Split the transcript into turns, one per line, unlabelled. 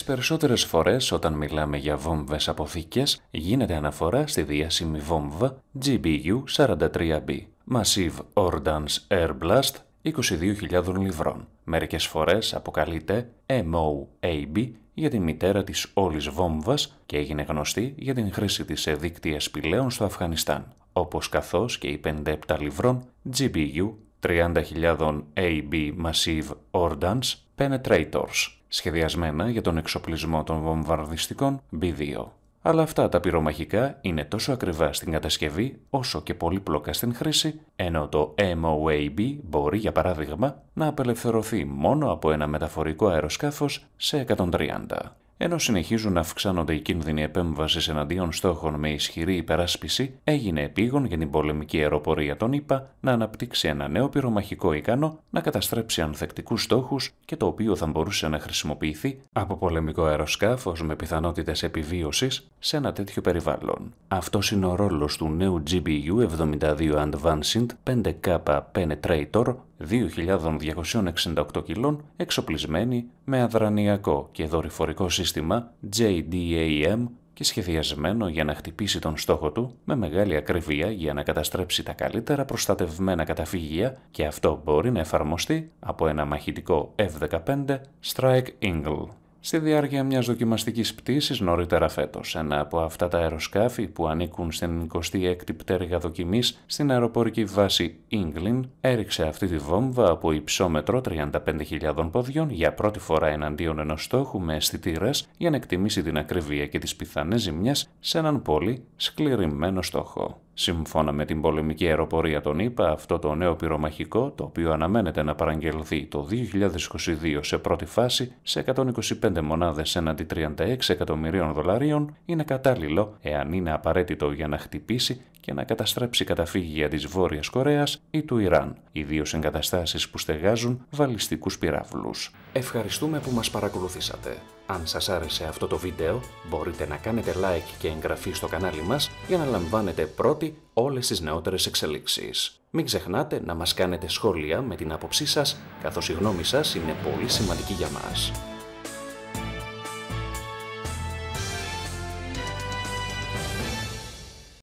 Τις περισσότερες φορές όταν μιλάμε για βόμβες αποθήκες γίνεται αναφορά στη διάσημη βόμβα GBU-43B Massive Ordnance Air Blast 22.000 λιβρών. Μερικές φορές αποκαλείται MOAB για τη μητέρα της όλης βόμβας και έγινε γνωστή για την χρήση της σε δίκτυα σπηλαίων στο Αφγανιστάν, όπως καθώς και οι 57 λιβρών GBU 30.000 AB Massive Ordnance Penetrators σχεδιασμένα για τον εξοπλισμό των βομβαρδιστικών B2. Αλλά αυτά τα πυρομαχικά είναι τόσο ακριβά στην κατασκευή όσο και πολύπλοκα στην χρήση, ενώ το MOAB μπορεί για παράδειγμα να απελευθερωθεί μόνο από ένα μεταφορικό αεροσκάφος σε 130. Ενώ συνεχίζουν να αυξάνονται οι κίνδυνοι επέμβασης εναντίον στόχων με ισχυρή υπεράσπιση, έγινε επίγον για την πολεμική αεροπορία των ΗΠΑ να αναπτύξει ένα νέο πυρομαχικό ικανό να καταστρέψει ανθεκτικούς στόχους και το οποίο θα μπορούσε να χρησιμοποιηθεί από πολεμικό αεροσκάφος με πιθανότητες επιβίωσης σε ένα τέτοιο περιβάλλον. Αυτός είναι ο ρόλος του νέου GBU 72 Advanced 5K Penetrator 2.268 κιλών εξοπλισμένη με αδρανιακό και δορυφορικό σύστημα JDAM και σχεδιασμένο για να χτυπήσει τον στόχο του με μεγάλη ακρίβεια για να καταστρέψει τα καλύτερα προστατευμένα καταφύγια και αυτό μπορεί να εφαρμοστεί από ένα μαχητικό F-15 Strike Eagle. Στη διάρκεια μιας δοκιμαστικής πτήσης νωρίτερα φέτος, ένα από αυτά τα αεροσκάφη που ανήκουν στην 26η πτέρυγα δοκιμής στην αεροπορική βάση Ίγκλιν, έριξε αυτή τη βόμβα από υψόμετρο 35.000 ποδιών για πρώτη φορά εναντίον ενός στόχου με αισθητήρες για να εκτιμήσει την ακρίβεια και τις πιθανές ζημιές σε έναν πολύ σκληρημένο στόχο. Σύμφωνα με την πολεμική αεροπορία των ΗΠΑ, αυτό το νέο πυρομαχικό, το οποίο αναμένεται να παραγγελθεί το 2022 σε πρώτη φάση σε 125 μονάδες έναντι 36 εκατομμυρίων δολαρίων, είναι κατάλληλο εάν είναι απαραίτητο για να χτυπήσει και να καταστρέψει καταφύγια της Βόρειας Κορέας ή του Ιράν, ιδίως εγκαταστάσεις που στεγάζουν βαλιστικούς πυράβλους. Ευχαριστούμε που μας παρακολουθήσατε. Αν σας άρεσε αυτό το βίντεο, μπορείτε να κάνετε like και εγγραφή στο κανάλι μας για να λαμβάνετε πρώτοι όλες τις νεότερες εξελίξεις. Μην ξεχνάτε να μας κάνετε σχόλια με την άποψή σας, καθώς η γνώμη σας είναι πολύ σημαντική για μας.